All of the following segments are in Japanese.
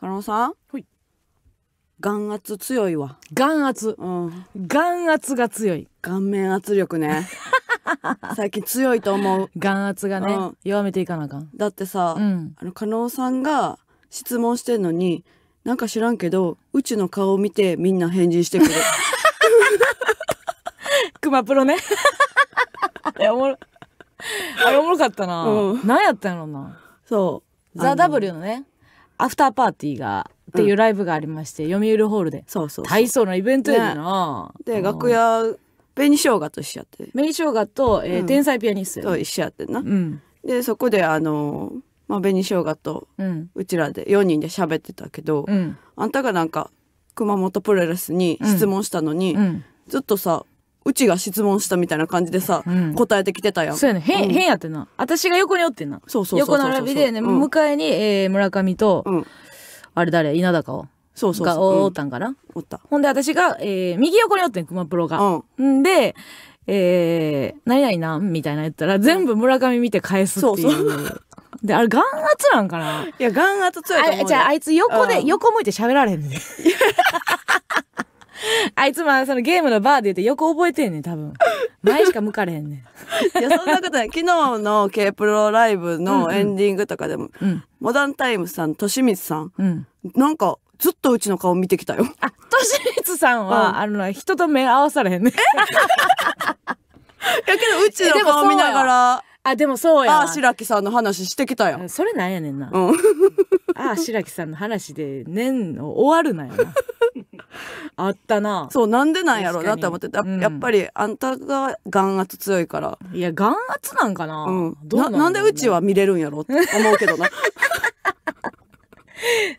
加納さんはい眼圧強いわ眼圧、うん、眼圧が強い顔面圧力ね 最近強いと思う眼圧がね、うん、弱めていかなあかんだってさ、うん、あの加納さんが質問してんのになんか知らんけどうちの顔を見てみんな返事してくるクマ プロねあれ おもろあれおもろかったな、うん、何やったんやろなそうザ・ W のねアフターパーティーがっていうライブがありまして、うん、読売ホールでそうそう体操のイベントやな、ね、で楽屋紅生姜と一緒やって紅生姜と、えー、うん、天才ピアニストと一緒やってな、うん、でそこであのー、まあ、紅生姜とうちらで4人で喋ってたけど、あんたがなんか熊本プロレスに質問したのに、ずっとさうちが質問したみたいな感じでさ、うん、答えてきてたやん。そうやね。変、うん、変やってな。私が横におってんな。そうそうそう横並びでね、うん、迎えに、えー、村上と、あれ誰稲高を。そうそうがおったんかな、おった。ほんで私が、えー、右横におってん、熊プロが。うんで、えー、何々なんみたいな言ったら、全部村上見て返すっていう。そうそう で、あれ、眼圧なんかないや、眼圧強いと思う。じゃあ、あいつ横で、横向いて喋られんね あいつもそのゲームのバーで言ってよく覚えてんねん、多分。前しか向かれへんねん。いや、そんなことない。昨日の K プロライブのエンディングとかでも、うんうん、モダンタイムさん、としみつさん、うん、なんか、ずっとうちの顔見てきたよ。あ、としみつさんは、うん、あの、人と目合わされへんねん。やけど、うちの顔見ながら。あ、でもそうや。あ白木さんの話してきたよ。それなんやねんな。うん、ああ、白木さんの話で、年を終わるなよな。あったなそうなんでなんやろうなって思ってた、うん、やっぱりあんたが眼圧強いからいや眼圧なんかな,、うん、ななんでうちは見れるんやろって 思うけどな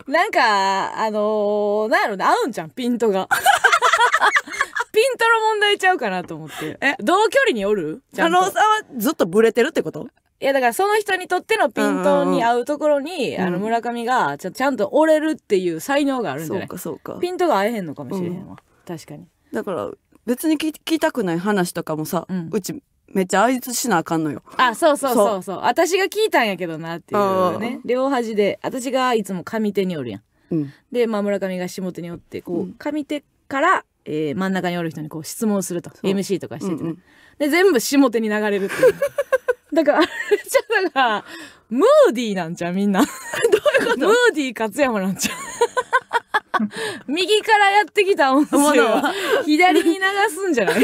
なんかあのー、なんやろうな合うんじゃんピントが ピントの問題ちゃうかなと思ってえ同距離におる加納さんはずっとブレてるってこといや、だからその人にとってのピントに合うところに、あの、村上がちゃちゃんと折れるっていう才能があるんじゃないそうか、そうか。ピントが合えへんのかもしれへんわ。うん、確かに。だから、別に聞きたくない話とかもさ、うん、うち、めっちゃあいつしなあかんのよ。あ、そうそうそうそう。私が聞いたんやけどなっていうね。両端で、私がいつも上手におるやん。うん、で、まあ、村上が下手におって、こう、上手から、えー、真ん中におる人にこう質問すると MC とかしてて、ねうんうん、で全部下手に流れるっていう だから、あれじゃ、だから、ムーディーなんじゃみんな。どういうことムーディー勝山なんじゃ。右からやってきたもの左に流すんじゃない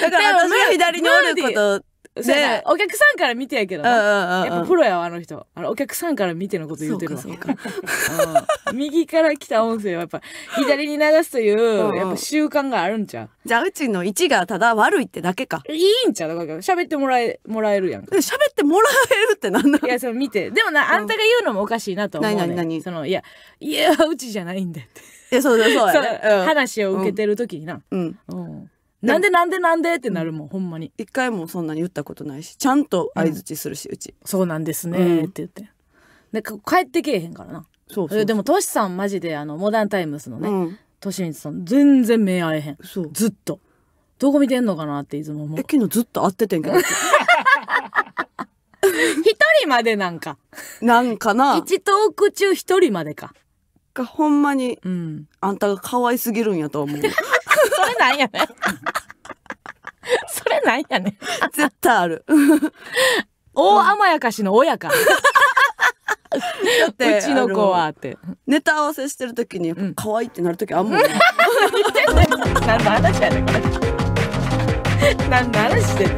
だから私が左におることお客さんから見てやけどな、やっぱプロやわあの人あのお客さんから見てのこと言ってるか 右から来た音声はやっぱ左に流すというやっぱ習慣があるんちゃうじゃあうちの1がただ悪いってだけかいいんちゃうだから喋ってもらえもらえるやん喋ってもらえるってなんだいやその見てでもなあんたが言うのもおかしいなと思う、ね、何何何そのいやいやうちじゃないんだっていやそううそうだ、話を受けてる時になうん、うんなんでなんでなんでってなるもん、ほんまに。一回もそんなに言ったことないし、ちゃんと相づちするし、うち。そうなんですねって言って。で、帰ってけえへんからな。そうそうでも、トシさんマジで、あの、モダンタイムスのね、トシミツさん、全然目合えへん。そうずっと。どこ見てんのかなっていつも思う。駅のずっと会っててんけど。一人までなんか。なんかな。一トーク中一人までか。がほんまに、うん、あんたが可愛すぎるんやと思う。それなんやねそれなんやね絶対ある。大甘やかしの親か。うちの子はって。ネタ合わせしてる時に、可愛いってなる時あんま ん、ね。ん何の話やねん、これ。何の話してる